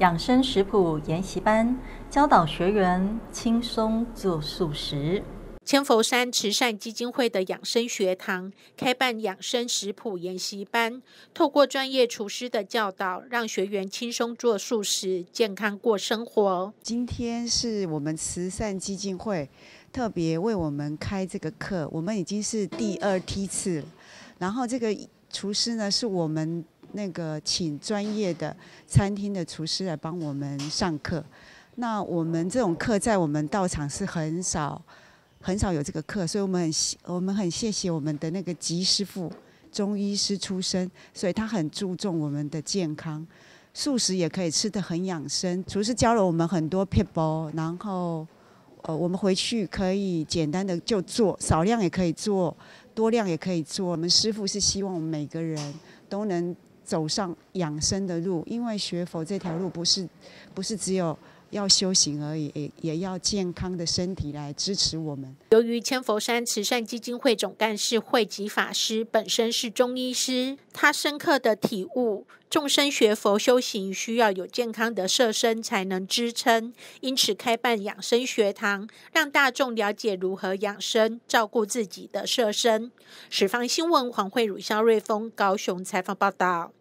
养生食谱研习班教导学员轻松做素食。千佛山慈善基金会的养生学堂开办养生食谱研习班，透过专业厨师的教导，让学员轻松做素食，健康过生活。今天是我们慈善基金会特别为我们开这个课，我们已经是第二梯次。然后这个厨师呢，是我们。那个请专业的餐厅的厨师来帮我们上课。那我们这种课在我们道场是很少、很少有这个课，所以我们很、我们很谢谢我们的那个吉师傅，中医师出身，所以他很注重我们的健康。素食也可以吃的很养生。厨师教了我们很多撇步，然后呃，我们回去可以简单的就做，少量也可以做，多量也可以做。我们师傅是希望我们每个人都能。走上养生的路，因为学佛这条路不是不是只有要修行而已，也也要健康的身体来支持我们。由于千佛山慈善基金会总干事惠吉法师本身是中医师，他深刻的体悟众生学佛修行需要有健康的色身才能支撑，因此开办养生学堂，让大众了解如何养生，照顾自己的色身。十方新闻黄慧儒、肖瑞峰高雄采访报道。